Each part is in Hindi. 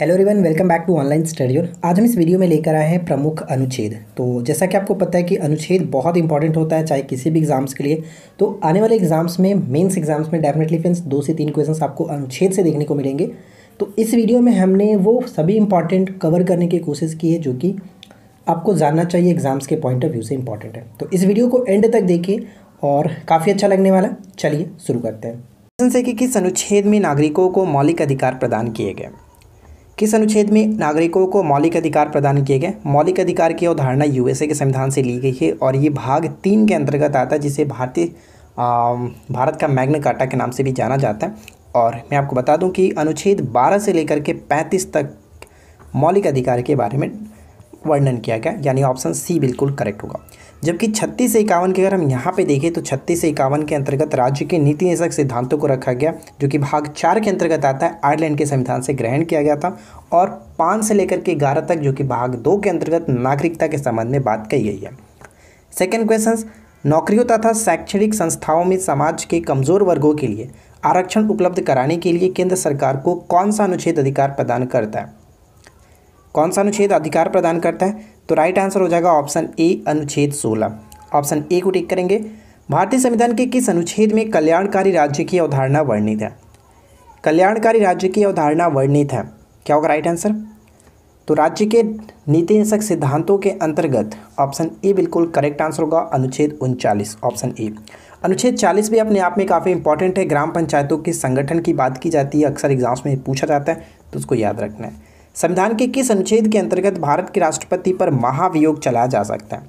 हेलो रिवन welcome back to online studio आज हम इस वीडियो में लेकर आए हैं प्रमुख अनुच्छेद तो जैसा कि आपको पता है कि अनुच्छेद बहुत इंपॉर्टेंट होता है चाहे किसी भी एग्जाम्स के लिए तो आने वाले एग्जाम्स में मेंस एग्जाम्स में डेफिनेटली फ्रेंड्स दो से तीन क्वेश्चंस आपको अनुच्छेद से देखने को मिलेंगे तो इस वीडियो में हमने वो सभी इंपॉर्टेंट कवर करने की कोशिश की है जो कि आपको जानना चाहिए एग्जाम्स के पॉइंट ऑफ व्यू से इंपॉर्टेंट है तो इस वीडियो को एंड तक देखिए और काफ़ी अच्छा लगने वाला चलिए शुरू करते हैं क्वेश्चन से कि किस अनुच्छेद में नागरिकों को मौलिक अधिकार प्रदान किए गए किस अनुच्छेद में नागरिकों को मौलिक अधिकार प्रदान किए गए मौलिक अधिकार की अवधारणा यूएसए के संविधान से ली गई है और ये भाग तीन के अंतर्गत आता है जिसे भारतीय भारत का मैग्न काटा के नाम से भी जाना जाता है और मैं आपको बता दूं कि अनुच्छेद 12 से लेकर के 35 तक मौलिक अधिकार के बारे में वर्णन किया गया यानी ऑप्शन सी बिल्कुल करेक्ट होगा जबकि छत्तीस से इक्यावन की अगर हम यहाँ पे देखें तो छत्तीस से इक्यावन के अंतर्गत राज्य के नीति निशक सिद्धांतों को रखा गया जो कि भाग चार के अंतर्गत आता है आयरलैंड के संविधान से ग्रहण किया गया था और पाँच से लेकर के ग्यारह तक जो कि भाग दो के अंतर्गत नागरिकता के संबंध में बात कही गई है सेकेंड क्वेश्चन नौकरियों तथा शैक्षणिक संस्थाओं में समाज के कमजोर वर्गों के लिए आरक्षण उपलब्ध कराने के लिए केंद्र सरकार को कौन सा अनुच्छेद अधिकार प्रदान करता है कौन सा अनुच्छेद अधिकार प्रदान करता है तो राइट आंसर हो जाएगा ऑप्शन ए अनुच्छेद सोलह ऑप्शन ए को टिक करेंगे भारतीय संविधान के किस अनुच्छेद में कल्याणकारी राज्य की अवधारणा वर्णित है कल्याणकारी राज्य की अवधारणा वर्णित है क्या होगा राइट आंसर तो राज्य के नीति निषक सिद्धांतों के अंतर्गत ऑप्शन ए बिल्कुल करेक्ट आंसर होगा अनुच्छेद उनचालीस ऑप्शन ए अनुच्छेद 40 भी अपने आप में काफ़ी इंपॉर्टेंट है ग्राम पंचायतों के संगठन की बात की जाती है अक्सर एग्जाम्स में पूछा जाता है तो उसको याद रखना है संविधान के किस अनुच्छेद के अंतर्गत भारत के राष्ट्रपति पर महाभियोग चलाया जा सकता है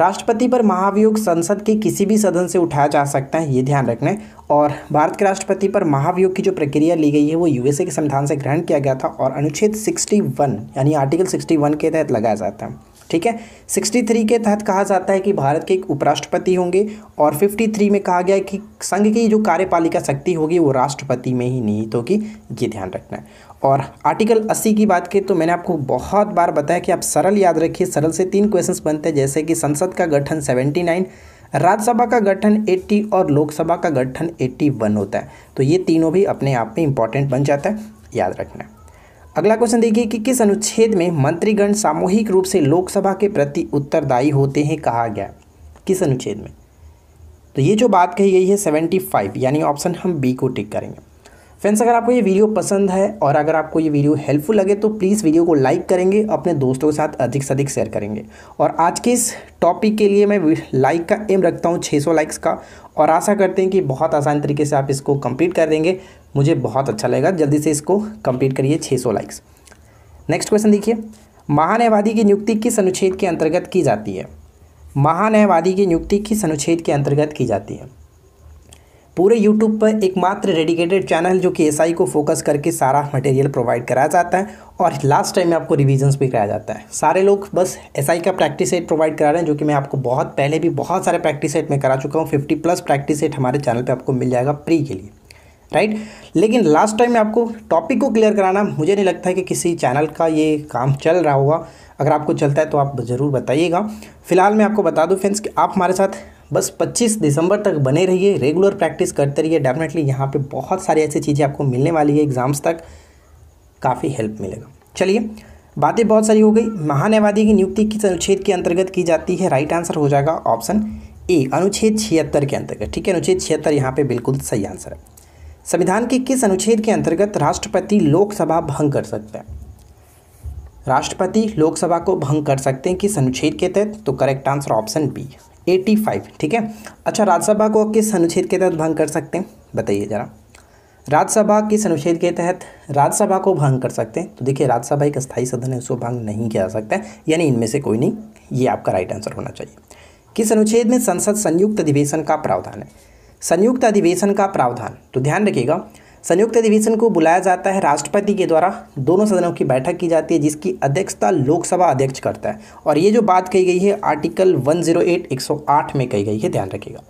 राष्ट्रपति पर महाभियोग संसद के किसी भी सदन से उठाया जा सकता है ये ध्यान रखना है और भारत के राष्ट्रपति पर महाभियोग की जो प्रक्रिया ली गई है वो यूएसए के संविधान से ग्रहण किया गया था और अनुच्छेद 61 यानी आर्टिकल 61 के तहत लगाया जाता है ठीक है 63 के तहत कहा जाता है कि भारत के एक उपराष्ट्रपति होंगे और 53 में कहा गया है कि संघ की जो कार्यपालिका शक्ति होगी वो राष्ट्रपति में ही निहित तो होगी ये ध्यान रखना है और आर्टिकल 80 की बात की तो मैंने आपको बहुत बार बताया कि आप सरल याद रखिए सरल से तीन क्वेश्चंस बनते हैं जैसे कि संसद का गठन 79 राज्यसभा का गठन 80 और लोकसभा का गठन 81 होता है तो ये तीनों भी अपने आप में इंपॉर्टेंट बन जाता है याद रखना अगला क्वेश्चन देखिए कि किस अनुच्छेद में मंत्रीगण सामूहिक रूप से लोकसभा के प्रति उत्तरदायी होते हैं कहा गया किस अनुच्छेद में तो ये जो बात कही गई है सेवेंटी यानी ऑप्शन हम बी को टिक करेंगे फ्रेंड्स अगर आपको ये वीडियो पसंद है और अगर आपको ये वीडियो हेल्पफुल लगे तो प्लीज़ वीडियो को लाइक करेंगे अपने दोस्तों के साथ अधिक से अधिक शेयर करेंगे और आज के इस टॉपिक के लिए मैं लाइक का एम रखता हूँ 600 लाइक्स का और आशा करते हैं कि बहुत आसान तरीके से आप इसको कंप्लीट कर देंगे मुझे बहुत अच्छा लगेगा जल्दी से इसको कम्प्लीट करिए सौ लाइक्स नेक्स्ट क्वेश्चन देखिए महान्यायवादी की नियुक्ति किस अनुच्छेद के अंतर्गत की जाती है महान्यायवादी की नियुक्ति किस अनुच्छेद के अंतर्गत की जाती है पूरे यूट्यूब पर एकमात्र डेडिकेटेड चैनल जो कि एसआई को फोकस करके सारा मटेरियल प्रोवाइड कराया जाता है और लास्ट टाइम में आपको रिविजन्स भी कराया जाता है सारे लोग बस एसआई का प्रैक्टिस सेट प्रोवाइड करा रहे हैं जो कि मैं आपको बहुत पहले भी बहुत सारे प्रैक्टिस सेट में करा चुका हूँ फिफ्टी प्लस प्रैक्टिस सेट हमारे चैनल पर आपको मिल जाएगा प्री के लिए राइट लेकिन लास्ट टाइम में आपको टॉपिक को क्लियर कराना मुझे नहीं लगता है कि किसी चैनल का ये काम चल रहा होगा अगर आपको चलता है तो आप ज़रूर बताइएगा फिलहाल मैं आपको बता दूँ फ्रेंड्स कि आप हमारे साथ बस 25 दिसंबर तक बने रहिए रेगुलर प्रैक्टिस करते रहिए डेफिनेटली यहाँ पे बहुत सारी ऐसी चीज़ें आपको मिलने वाली है एग्ज़ाम्स तक काफ़ी हेल्प मिलेगा चलिए बातें बहुत सारी हो गई महान्यायवादी की नियुक्ति किस अनुच्छेद के अंतर्गत की जाती है राइट आंसर हो जाएगा ऑप्शन ए अनुच्छेद छिहत्तर के अंतर्गत ठीक है अनुच्छेद छिहत्तर यहाँ पर बिल्कुल सही आंसर है संविधान के किस अनुच्छेद के अंतर्गत राष्ट्रपति लोकसभा भंग कर सकते हैं राष्ट्रपति लोकसभा को भंग कर सकते हैं किस अनुच्छेद के तहत तो correct answer option B eighty five ठीक है अच्छा राज्यसभा को किस अनुच्छेद के तहत भंग कर सकते हैं बताइए ज़रा राज्यसभा किस अनुच्छेद के तहत राज्यसभा को भंग कर सकते हैं तो देखिए राज्यसभा एक स्थायी सदन है उसको भंग नहीं किया जा सकता है यानी इनमें से कोई नहीं ये आपका राइट आंसर होना चाहिए किस अनुच्छेद में संसद संयुक्त अधिवेशन का प्रावधान है संयुक्त अधिवेशन का प्रावधान तो ध्यान रखिएगा संयुक्त अधिवेशन को बुलाया जाता है राष्ट्रपति के द्वारा दोनों सदनों की बैठक की जाती है जिसकी अध्यक्षता लोकसभा अध्यक्ष करता है और ये जो बात कही गई है आर्टिकल 108 108 में कही गई है ध्यान रखिएगा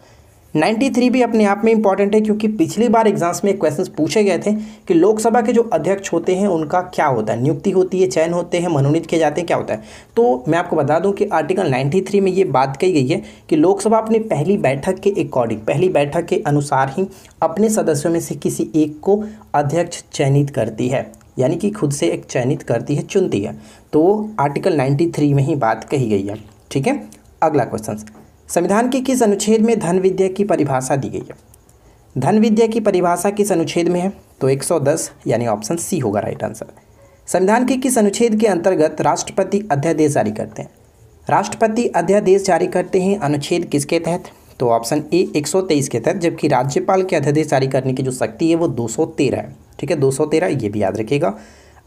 93 भी अपने आप में इंपॉर्टेंट है क्योंकि पिछली बार एग्जाम्स में क्वेश्चंस पूछे गए थे कि लोकसभा के जो अध्यक्ष होते हैं उनका क्या होता है नियुक्ति होती है चयन होते हैं मनोनीत किए जाते हैं क्या होता है तो मैं आपको बता दूं कि आर्टिकल 93 में ये बात कही गई है कि लोकसभा अपनी पहली बैठक के अकॉर्डिंग पहली बैठक के अनुसार ही अपने सदस्यों में से किसी एक को अध्यक्ष चयनित करती है यानी कि खुद से एक चयनित करती है चुनती है तो आर्टिकल नाइन्टी में ही बात कही गई है ठीक है अगला क्वेश्चन संविधान के किस अनुच्छेद में धन विद्या की परिभाषा दी गई है धन विद्या की परिभाषा किस अनुच्छेद में है तो 110 यानी ऑप्शन सी होगा राइट आंसर संविधान के किस अनुच्छेद के अंतर्गत राष्ट्रपति अध्यादेश जारी करते हैं राष्ट्रपति अध्यादेश जारी करते हैं अनुच्छेद किसके तहत तो ऑप्शन ए 123 के तहत जबकि राज्यपाल के अध्यादेश जारी करने की जो शक्ति है वो 213 है ठीक है 213 ये भी याद रखिएगा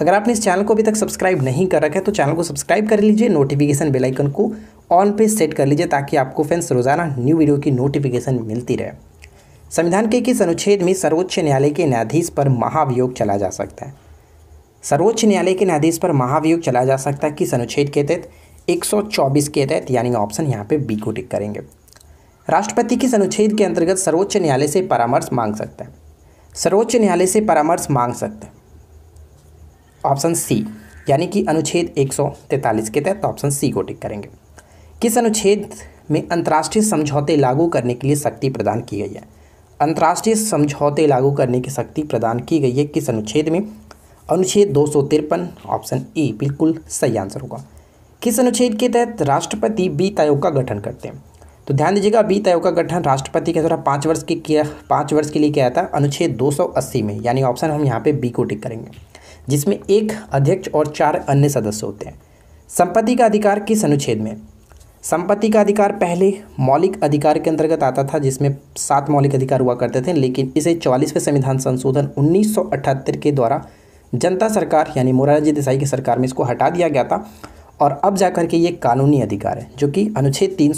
अगर आपने इस चैनल को अभी तक सब्सक्राइब नहीं कर रखा है तो चैनल को सब्सक्राइब कर लीजिए नोटिफिकेशन बेल आइकन को ऑन पे सेट कर लीजिए ताकि आपको फ्रेंड्स रोज़ाना न्यू वीडियो की नोटिफिकेशन मिलती रहे संविधान के किस अनुच्छेद में सर्वोच्च न्यायालय के न्यायाधीश पर महाभियोग चला जा सकता है सर्वोच्च न्यायालय के न्यायाधीश पर महाभियोग चलाया जा सकता है किस अनुच्छेद के तहत 124 के तहत यानी ऑप्शन यहाँ पे बी को टिक करेंगे राष्ट्रपति किस अनुच्छेद के अंतर्गत सर्वोच्च न्यायालय से परामर्श मांग सकता है सर्वोच्च न्यायालय से परामर्श मांग सकता है ऑप्शन सी यानी कि अनुच्छेद एक के तहत ऑप्शन सी को टिक करेंगे किस अनुच्छेद में अंतर्राष्ट्रीय समझौते लागू करने के लिए शक्ति प्रदान की गई है अंतर्राष्ट्रीय समझौते लागू करने की शक्ति प्रदान की गई है किस अनुच्छेद में अनुच्छेद दो ऑप्शन ए बिल्कुल सही आंसर होगा किस अनुच्छेद के तहत राष्ट्रपति वित्त आयोग का गठन करते हैं तो ध्यान दीजिएगा वित्त आयोग का गठन राष्ट्रपति के द्वारा पाँच वर्ष के किया पाँच वर्ष के लिए किया था अनुच्छेद 280 में यानी ऑप्शन हम यहाँ पे बी को टिक करेंगे जिसमें एक अध्यक्ष और चार अन्य सदस्य होते हैं संपत्ति का अधिकार किस अनुच्छेद में संपत्ति का अधिकार पहले मौलिक अधिकार के अंतर्गत आता था जिसमें सात मौलिक अधिकार हुआ करते थे लेकिन इसे चौवालीसवें संविधान संशोधन 1978 के द्वारा जनता सरकार यानी मोरारजी देसाई की सरकार में इसको हटा दिया गया था और अब जाकर के ये कानूनी अधिकार है जो कि अनुच्छेद तीन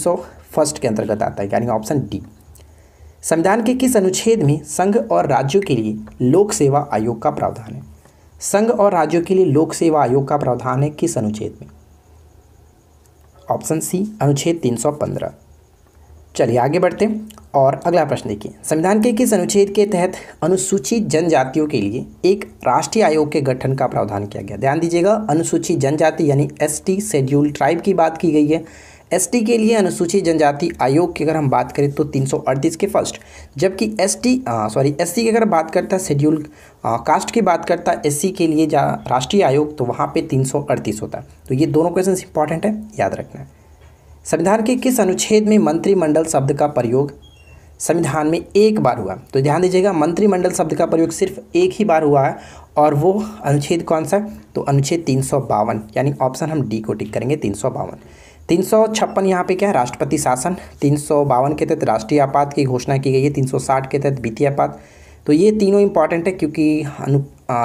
फर्स्ट के अंतर्गत आता है यानी ऑप्शन डी संविधान के किस अनुच्छेद में संघ और राज्यों के लिए लोक सेवा आयोग का प्रावधान है संघ और राज्यों के लिए लोक सेवा आयोग का प्रावधान है किस अनुच्छेद में ऑप्शन सी अनुच्छेद 315 चलिए आगे बढ़ते और अगला प्रश्न देखिए संविधान के किस अनुच्छेद के तहत अनुसूचित जनजातियों के लिए एक राष्ट्रीय आयोग के गठन का प्रावधान किया गया ध्यान दीजिएगा अनुसूचित जनजाति यानी एसटी शेड्यूल ट्राइब की बात की गई है एसटी के लिए अनुसूचित जनजाति आयोग की अगर हम बात करें तो तीन के फर्स्ट जबकि एस टी सॉरी एस की अगर बात करता है शेड्यूल कास्ट की बात करता है एस के लिए जा राष्ट्रीय आयोग तो वहाँ पे तीन होता है तो ये दोनों क्वेश्चन इंपॉर्टेंट है याद रखना है संविधान के किस अनुच्छेद में मंत्रिमंडल शब्द का प्रयोग संविधान में एक बार हुआ तो ध्यान दीजिएगा मंत्रिमंडल शब्द का प्रयोग सिर्फ एक ही बार हुआ है और वो अनुच्छेद कौन सा तो अनुच्छेद तीन यानी ऑप्शन हम डी को टिक करेंगे तीन तीन सौ छप्पन यहाँ पे क्या है राष्ट्रपति शासन तीन सौ बावन के तहत राष्ट्रीय आपात की घोषणा की गई है तीन सौ साठ के तहत वित्तीय आपात तो ये तीनों इंपॉर्टेंट है क्योंकि अनु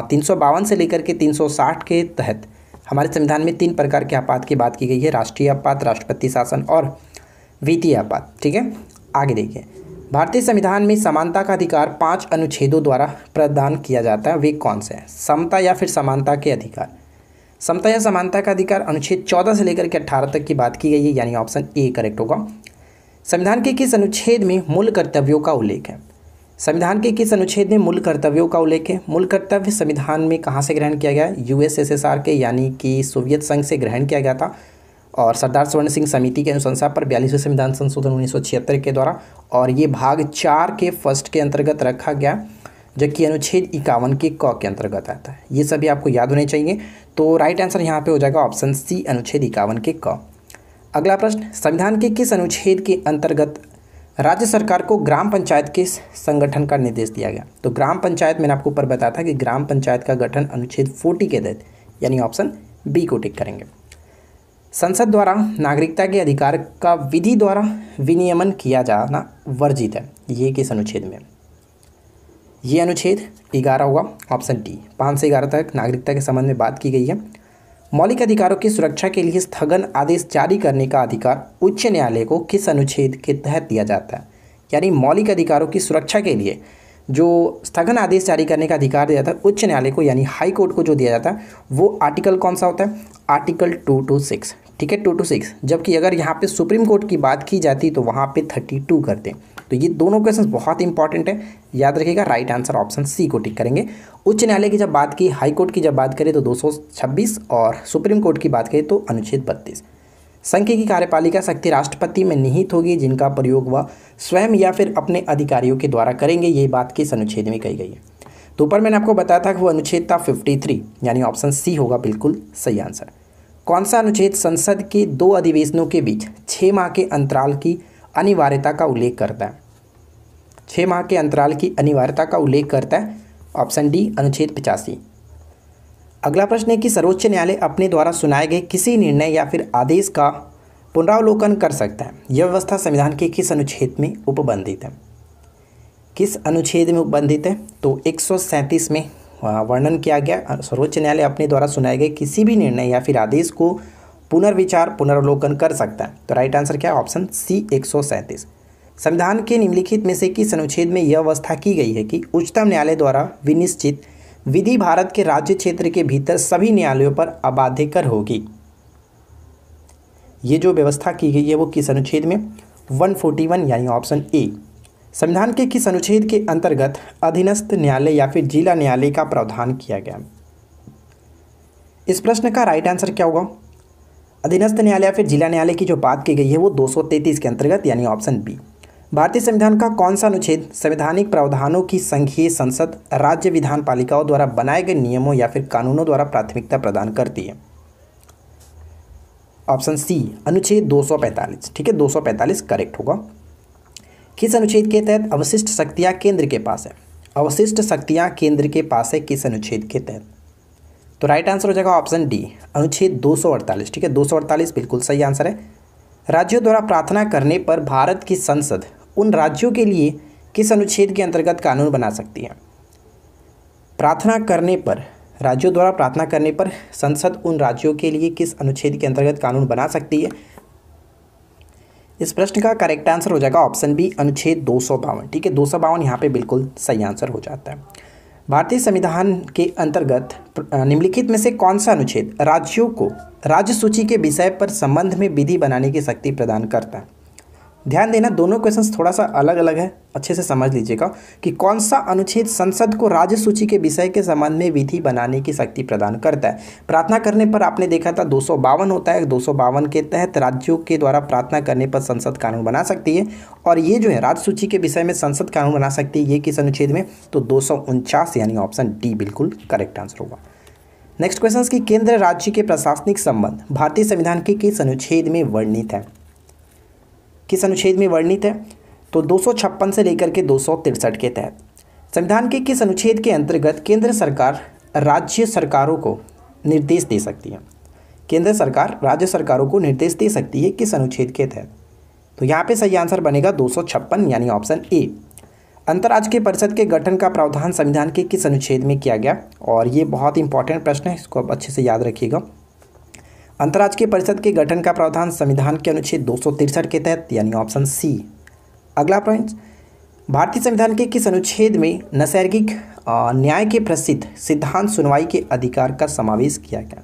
तीन सौ बावन से लेकर के तीन सौ साठ के तहत हमारे संविधान में तीन प्रकार के आपात की बात की गई है राष्ट्रीय आपात राष्ट्रपति शासन और वित्तीय आपात ठीक है आगे देखिए भारतीय संविधान में समानता का अधिकार पाँच अनुच्छेदों द्वारा प्रदान किया जाता है वे कौन से हैं समता या फिर समानता के अधिकार समता या समानता का अधिकार अनुच्छेद 14 से लेकर के 18 तक की बात की गई है यानी ऑप्शन ए करेक्ट होगा संविधान के किस अनुच्छेद में मूल कर्तव्यों का उल्लेख है संविधान के किस अनुच्छेद में मूल कर्तव्यों का उल्लेख है मूल कर्तव्य संविधान में कहाँ से ग्रहण किया गया यूएसएसएसआर के यानी कि सोवियत संघ से ग्रहण किया गया था और सरदार स्वर्ण सिंह समिति के अनुशंसा पर बयालीसवें संविधान संशोधन उन्नीस के द्वारा और ये भाग चार के फर्स्ट के अंतर्गत रखा गया जबकि अनुच्छेद इक्यावन के क के अंतर्गत आता है ये सभी आपको याद होने चाहिए तो राइट आंसर यहाँ पे हो जाएगा ऑप्शन सी अनुच्छेद इक्यावन के क अगला प्रश्न संविधान के किस अनुच्छेद के अंतर्गत राज्य सरकार को ग्राम पंचायत के संगठन का निर्देश दिया गया तो ग्राम पंचायत मैंने आपको ऊपर बताया था कि ग्राम पंचायत का गठन अनुच्छेद फोर्टी के तहत यानी ऑप्शन बी को टिक करेंगे संसद द्वारा नागरिकता के अधिकार का विधि द्वारा विनियमन किया जाना वर्जित है ये किस अनुच्छेद में ये अनुच्छेद ग्यारह होगा ऑप्शन डी पाँच से ग्यारह तक नागरिकता के संबंध में बात की गई है मौलिक अधिकारों की सुरक्षा के लिए स्थगन आदेश जारी करने का अधिकार उच्च न्यायालय को किस अनुच्छेद के तहत दिया जाता है यानी मौलिक अधिकारों की सुरक्षा के लिए जो स्थगन आदेश जारी करने का अधिकार दिया जाता है उच्च न्यायालय को यानी हाई कोर्ट को जो दिया जाता है वो आर्टिकल कौन सा होता है आर्टिकल टू टू सिक्स ठीक है टू टू सिक्स जबकि अगर यहाँ पे सुप्रीम कोर्ट की बात की जाती तो वहाँ पे थर्टी टू करते तो ये दोनों क्वेश्चन बहुत इंपॉर्टेंट है याद रखिएगा राइट आंसर ऑप्शन सी को टिक करेंगे उच्च न्यायालय की जब बात की हाई कोर्ट की जब बात करें तो दो और सुप्रीम कोर्ट की बात करें तो अनुच्छेद बत्तीस संघ की कार्यपालिका शक्ति राष्ट्रपति में निहित होगी जिनका प्रयोग वह स्वयं या फिर अपने अधिकारियों के द्वारा करेंगे ये बात किस अनुच्छेद में कही गई है तो ऊपर मैंने आपको बताया था कि वो अनुच्छेद था 53 यानी ऑप्शन सी होगा बिल्कुल सही आंसर कौन सा अनुच्छेद संसद के दो अधिवेशनों के बीच छः माह के अंतराल की अनिवार्यता का उल्लेख करता है छः माह के अंतराल की अनिवार्यता का उल्लेख करता है ऑप्शन डी अनुच्छेद पचासी अगला प्रश्न है कि सर्वोच्च न्यायालय अपने द्वारा सुनाए गए किसी निर्णय या फिर आदेश का पुनरावलोकन कर सकता है यह व्यवस्था संविधान के किस अनुच्छेद में उपबंधित है किस अनुच्छेद में उपबंधित है तो एक में वर्णन किया गया सर्वोच्च न्यायालय अपने द्वारा सुनाए गए किसी भी निर्णय या फिर आदेश को पुनर्विचार पुनर्वलोकन कर सकता है तो राइट आंसर क्या है ऑप्शन सी एक संविधान के निम्नलिखित में से किस अनुच्छेद में यह व्यवस्था की गई है कि उच्चतम न्यायालय द्वारा विनिश्चित विधि भारत के राज्य क्षेत्र के भीतर सभी न्यायालयों पर अबाधिकर होगी ये जो व्यवस्था की गई है वो किस अनुच्छेद में 141 यानी ऑप्शन ए संविधान के किस अनुच्छेद के अंतर्गत अधीनस्थ न्यायालय या फिर जिला न्यायालय का प्रावधान किया गया इस प्रश्न का राइट आंसर क्या होगा अधीनस्थ न्यायालय या फिर जिला न्यायालय की जो बात की गई है वो 233 के अंतर्गत यानी ऑप्शन बी भारतीय संविधान का कौन सा अनुच्छेद संवैधानिक प्रावधानों की संघीय संसद राज्य विधान पालिकाओं द्वारा बनाए गए नियमों या फिर कानूनों द्वारा प्राथमिकता प्रदान करती है ऑप्शन सी अनुच्छेद 245 ठीक है 245 करेक्ट होगा किस अनुच्छेद के तहत अवशिष्ट शक्तियाँ केंद्र के पास है अवशिष्ट शक्तियाँ केंद्र के पास है किस अनुच्छेद के तहत तो राइट आंसर हो जाएगा ऑप्शन डी अनुच्छेद 248 ठीक है 248 बिल्कुल सही आंसर है राज्यों द्वारा प्रार्थना करने पर भारत की संसद उन राज्यों के लिए किस अनुच्छेद के अंतर्गत कानून बना सकती है प्रार्थना करने पर राज्यों द्वारा प्रार्थना करने पर संसद उन राज्यों के लिए किस अनुच्छेद के अंतर्गत कानून बना सकती है इस प्रश्न का करेक्ट आंसर हो जाएगा ऑप्शन बी अनुच्छेद दो ठीक है दो सौ बावन यहाँ पर बिल्कुल सही आंसर हो जाता है भारतीय संविधान के अंतर्गत निम्नलिखित में से कौन सा अनुच्छेद राज्यों को राज्य सूची के विषय पर संबंध में विधि बनाने की शक्ति प्रदान करता है ध्यान देना दोनों क्वेश्चंस थोड़ा सा अलग अलग है अच्छे से समझ लीजिएगा कि कौन सा अनुच्छेद संसद को राज्य सूची के विषय के संबंध में विधि बनाने की शक्ति प्रदान करता है प्रार्थना करने पर आपने देखा था दो होता है दो के तहत राज्यों के द्वारा प्रार्थना करने पर संसद कानून बना सकती है और ये जो है राज्य सूची के विषय में संसद कानून बना सकती है ये किस अनुच्छेद में तो दो यानी ऑप्शन डी बिल्कुल करेक्ट आंसर होगा नेक्स्ट क्वेश्चन की केंद्र राज्य के प्रशासनिक संबंध भारतीय संविधान के किस अनुच्छेद में वर्णित है किस अनुच्छेद में वर्णित है तो दो से लेकर के दो के तहत संविधान के किस अनुच्छेद के अंतर्गत केंद्र सरकार राज्य सरकारों को निर्देश दे सकती है केंद्र सरकार राज्य सरकारों को निर्देश दे सकती है किस अनुच्छेद के तहत तो यहाँ पे सही आंसर बनेगा दो यानी ऑप्शन ए अंतर्राष्ट्रीय परिषद के गठन का प्रावधान संविधान के किस अनुच्छेद में किया गया और ये बहुत इंपॉर्टेंट प्रश्न है इसको आप अच्छे से याद रखिएगा अंतर्राष्ट्रीय परिषद के गठन का प्रावधान संविधान के अनुच्छेद दो के तहत यानी ऑप्शन सी अगला पॉइंट भारतीय संविधान के किस अनुच्छेद में नैसर्गिक न्याय के प्रसिद्ध सिद्धांत सुनवाई के अधिकार का समावेश किया गया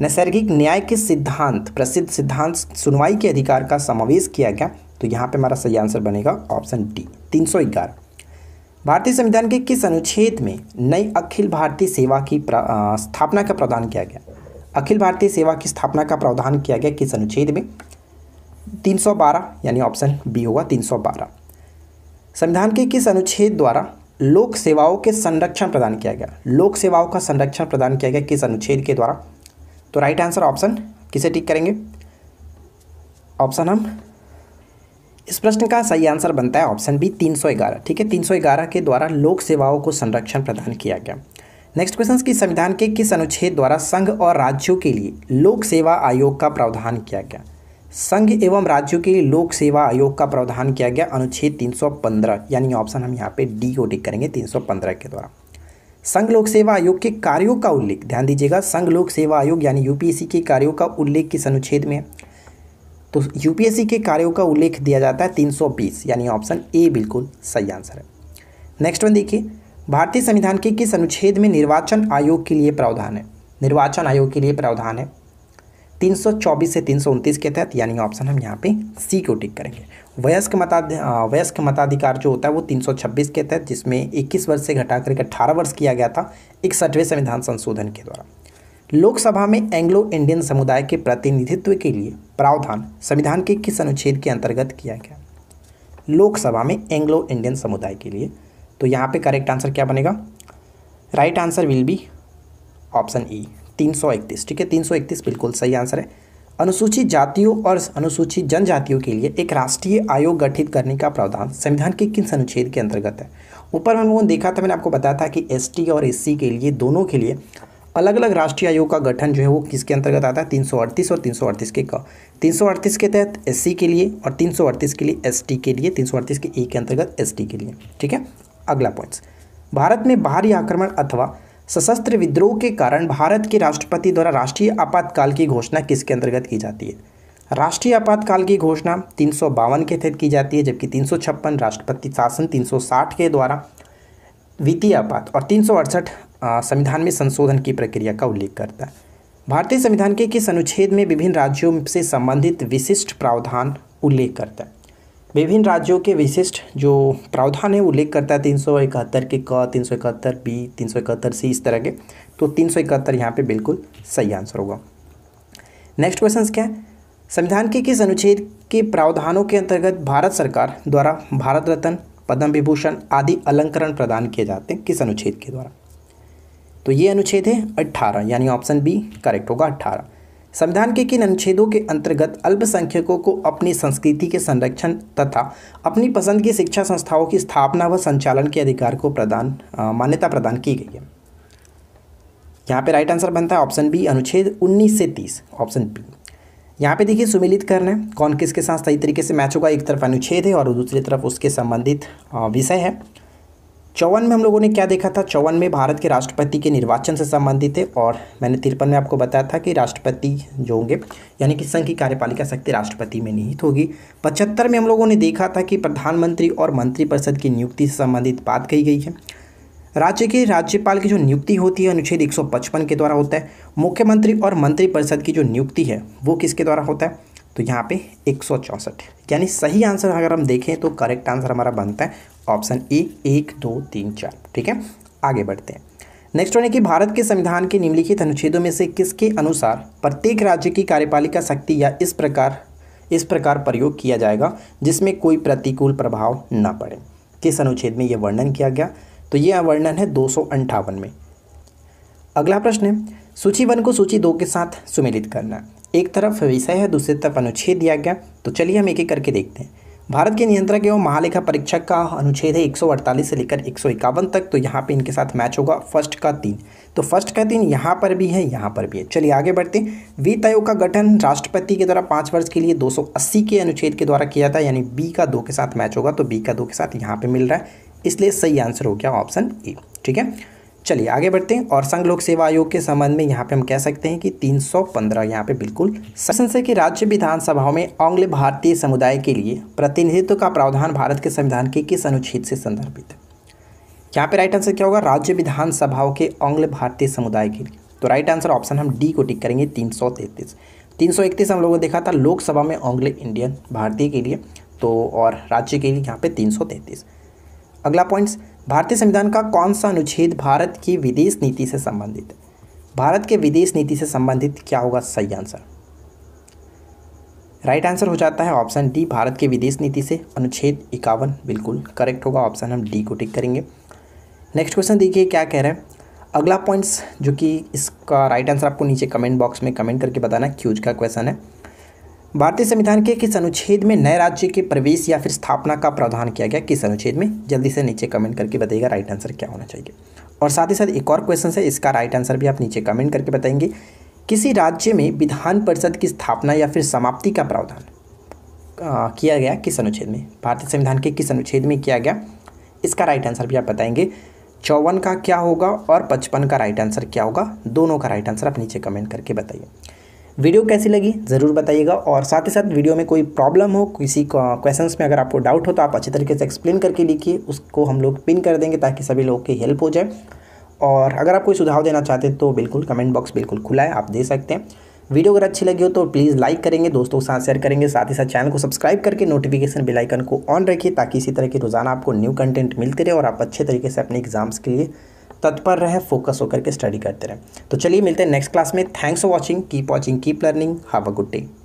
नैसर्गिक न्याय के सिद्धांत प्रसिद्ध सिद्धांत सुनवाई के अधिकार का समावेश किया गया तो यहाँ पे हमारा सही आंसर बनेगा ऑप्शन डी तीन सौ ग्यारह भारतीय संविधान के किस अनुच्छेद में नई अखिल भारतीय सेवा की स्थापना का प्रावधान किया गया अखिल भारतीय सेवा की स्थापना का प्रावधान किया गया किस अनुच्छेद में 312 यानी ऑप्शन बी होगा 312 संविधान के किस अनुच्छेद द्वारा लोक सेवाओं के संरक्षण प्रदान किया गया लोक सेवाओं का संरक्षण प्रदान किया गया किस अनुच्छेद के द्वारा तो राइट आंसर ऑप्शन किसे टिक करेंगे ऑप्शन हम इस प्रश्न का सही आंसर बनता है ऑप्शन बी 311 ठीक है 311 के द्वारा लोक सेवाओं को संरक्षण प्रदान किया गया नेक्स्ट क्वेश्चन की संविधान के किस अनुच्छेद द्वारा संघ और राज्यों के लिए लोक सेवा आयोग का प्रावधान किया गया संघ एवं राज्यों के लिए लोक सेवा आयोग का प्रावधान किया गया अनुच्छेद 315 यानी ऑप्शन हम यहाँ पे डी को टिक करेंगे 315 के द्वारा संघ लोक सेवा आयोग के कार्यों का उल्लेख ध्यान दीजिएगा संघ लोक सेवा आयोग यानी यूपीएससी के कार्यों का उल्लेख किस अनुच्छेद में है तो यूपीएससी के कार्यों का उल्लेख दिया जाता है तीन यानी ऑप्शन ए बिल्कुल सही आंसर है नेक्स्ट वन देखिए भारतीय संविधान के किस अनुच्छेद में निर्वाचन आयोग के लिए प्रावधान है निर्वाचन आयोग के लिए प्रावधान है 324 से तीन के तहत यानी ऑप्शन हम यहाँ पे सी को टिक करेंगे वयस्क मताधि वयस्क मताधिकार जो होता है वो 326 के तहत जिसमें 21 वर्ष से घटा करके 18 वर्ष किया गया था इकसठवें संविधान संशोधन के द्वारा लोकसभा में एंग्लो इंडियन समुदाय के प्रतिनिधित्व के लिए प्रावधान संविधान के किस अनुच्छेद के अंतर्गत किया गया लोकसभा में एंग्लो इंडियन समुदाय के लिए तो यहाँ पे करेक्ट आंसर क्या बनेगा right answer will be option E तीन सौ इकतीस ठीक है तीन सौ इकतीस बिल्कुल सही आंसर है अनुसूचित जातियों और अनुसूचित जनजातियों के लिए एक राष्ट्रीय आयोग गठित करने का प्रावधान संविधान के किस अनुच्छेद के अंतर्गत है ऊपर में लोगों देखा था मैंने आपको बताया था कि एस और एस के लिए दोनों के लिए अलग अलग राष्ट्रीय आयोग का गठन जो है वो किसके अंतर्गत आता है तीन और तीन के का तीन के तहत एस के लिए और तीन के लिए एस के लिए तीन के ए e के अंतर्गत एस के लिए ठीक है अगला पॉइंट्स भारत में बाहरी आक्रमण अथवा सशस्त्र विद्रोह के कारण भारत के राष्ट्रपति द्वारा राष्ट्रीय आपातकाल की घोषणा किसके अंतर्गत की जाती है राष्ट्रीय आपातकाल की घोषणा तीन के तहत की जाती है जबकि तीन राष्ट्रपति शासन तीन के द्वारा वित्तीय आपात और तीन संविधान में संशोधन की प्रक्रिया का उल्लेख करता है भारतीय संविधान के किस अनुच्छेद में विभिन्न राज्यों से संबंधित विशिष्ट प्रावधान उल्लेख करता है विभिन्न राज्यों के विशिष्ट जो प्रावधान है उल्लेख करता है तीन सौ इकहत्तर के क तीन सौ इकहत्तर बी तीन सौ इकहत्तर सी इस तरह के तो तीन सौ इकहत्तर यहाँ पर बिल्कुल सही आंसर होगा नेक्स्ट क्वेश्चन क्या है संविधान के किस अनुच्छेद के प्रावधानों के अंतर्गत भारत सरकार द्वारा भारत रत्न पद्म विभूषण आदि अलंकरण प्रदान किए जाते हैं किस अनुच्छेद के द्वारा तो ये अनुच्छेद है अट्ठारह यानी ऑप्शन बी करेक्ट होगा अट्ठारह संविधान के किन अनुच्छेदों के अंतर्गत अल्पसंख्यकों को अपनी संस्कृति के संरक्षण तथा अपनी पसंद की शिक्षा संस्थाओं की स्थापना व संचालन के अधिकार को प्रदान मान्यता प्रदान की गई है यहाँ पे राइट आंसर बनता है ऑप्शन बी अनुच्छेद 19 से 30 ऑप्शन बी यहाँ पे देखिए सुमिलित करना है कौन किसके साथ सही तरीके से मैच होगा एक तरफ अनुच्छेद है और दूसरी तरफ उसके संबंधित विषय है चौवन में हम लोगों ने क्या देखा था चौवन में भारत के राष्ट्रपति के निर्वाचन से संबंधित है और मैंने तिरपन में आपको बताया था कि राष्ट्रपति जो होंगे यानी कि संघ की कार्यपालिका शक्ति राष्ट्रपति में निहित होगी पचहत्तर में हम लोगों ने देखा था कि प्रधानमंत्री और मंत्रिपरिषद की नियुक्ति से संबंधित बात कही गई है राज्य के राज्यपाल की जो नियुक्ति होती है अनुच्छेद एक के द्वारा होता है मुख्यमंत्री और मंत्रिपरिषद की जो नियुक्ति है वो किसके द्वारा होता है तो यहाँ पे एक यानी सही आंसर अगर हम देखें तो करेक्ट आंसर हमारा बनता है ऑप्शन ए एक दो तीन चार ठीक है आगे बढ़ते हैं नेक्स्ट होने की भारत के संविधान के निम्नलिखित अनुच्छेदों में से किसके अनुसार प्रत्येक राज्य की कार्यपालिका शक्ति या इस प्रकार इस प्रकार प्रयोग किया जाएगा जिसमें कोई प्रतिकूल प्रभाव न पड़े किस अनुच्छेद में यह वर्णन किया गया तो यह वर्णन है दो में अगला प्रश्न है सूची वन को सूची दो के साथ सुमिलित करना एक तरफ विषय है दूसरी तरफ अनुच्छेद दिया गया तो चलिए हम एक एक करके देखते हैं भारत के नियंत्रक एवं महालेखा परीक्षक का अनुच्छेद है 148 से लेकर एक तक तो यहाँ पे इनके साथ मैच होगा फर्स्ट का तीन तो फर्स्ट का तीन यहाँ पर भी है यहाँ पर भी है चलिए आगे बढ़ते हैं वित्त आयोग का गठन राष्ट्रपति के द्वारा पाँच वर्ष के लिए 280 के अनुच्छेद के द्वारा किया था यानी बी का दो के साथ मैच होगा तो बी का दो के साथ यहाँ पर मिल रहा है इसलिए सही आंसर हो गया ऑप्शन ए ठीक है चलिए आगे बढ़ते हैं और संघ लोक सेवा आयोग के संबंध में यहाँ पे हम कह सकते हैं कि 315 यहाँ पे बिल्कुल संसद के कि राज्य विधानसभाओं में आंग्ल भारतीय समुदाय के लिए प्रतिनिधित्व का प्रावधान भारत के संविधान के किस अनुच्छेद से संदर्भित है यहाँ पे राइट आंसर क्या होगा राज्य विधानसभाओं के आंग्ल भारतीय समुदाय के लिए तो राइट आंसर ऑप्शन हम डी को टिक करेंगे तीन सौ तीन सौ इकतीस हम लोगों ने देखा था लोकसभा में आंग्ल इंडियन भारतीय के लिए तो और राज्य के लिए यहाँ पे तीन सौ अगला पॉइंट्स भारतीय संविधान का कौन सा अनुच्छेद भारत की विदेश नीति से संबंधित है भारत के विदेश नीति से संबंधित क्या होगा सही आंसर राइट आंसर हो जाता है ऑप्शन डी भारत के विदेश नीति से अनुच्छेद इक्यावन बिल्कुल करेक्ट होगा ऑप्शन हम डी को टिक करेंगे नेक्स्ट क्वेश्चन देखिए क्या कह रहे हैं अगला पॉइंट्स जो कि इसका राइट आंसर आपको नीचे कमेंट बॉक्स में कमेंट करके बताना क्यूज का क्वेश्चन है भारतीय संविधान के किस अनुच्छेद में नए राज्य के प्रवेश या फिर स्थापना का प्रावधान किया गया किस अनुच्छेद में जल्दी से नीचे कमेंट करके बताइएगा राइट आंसर क्या होना चाहिए और साथ ही साथ एक और क्वेश्चन है इसका राइट आंसर भी आप नीचे कमेंट करके बताएंगे किसी राज्य में विधान परिषद की स्थापना या फिर समाप्ति का प्रावधान किया गया किस अनुच्छेद में भारतीय संविधान के किस अनुच्छेद में किया गया इसका राइट आंसर भी आप बताएंगे चौवन का क्या होगा और पचपन का राइट आंसर क्या होगा दोनों का राइट आंसर आप नीचे कमेंट करके बताइए वीडियो कैसी लगी ज़रूर बताइएगा और साथ ही साथ वीडियो में कोई प्रॉब्लम हो किसी क्वेश्चन में अगर आपको डाउट हो तो आप अच्छे तरीके से एक्सप्लेन करके लिखिए उसको हम लोग पिन कर देंगे ताकि सभी लोगों की हेल्प हो जाए और अगर आप कोई सुझाव देना चाहते हैं तो बिल्कुल कमेंट बॉक्स बिल्कुल खुला है आप दे सकते हैं वीडियो अगर अच्छी लगी हो तो प्लीज़ लाइक करेंगे दोस्तों के साथ शेयर करेंगे साथ ही साथ चैनल को सब्सक्राइब करके नोटिफिकेशन बेल आइकन को ऑन रखिए ताकि इसी तरह की रोज़ाना आपको न्यू कंटेंट मिलते रहे और आप अच्छे तरीके से अपने एग्जाम्स के लिए तत्पर रहें फोकस होकर के स्टडी करते रहें तो चलिए मिलते हैं नेक्स्ट क्लास में thanks for watching keep watching keep learning have a good day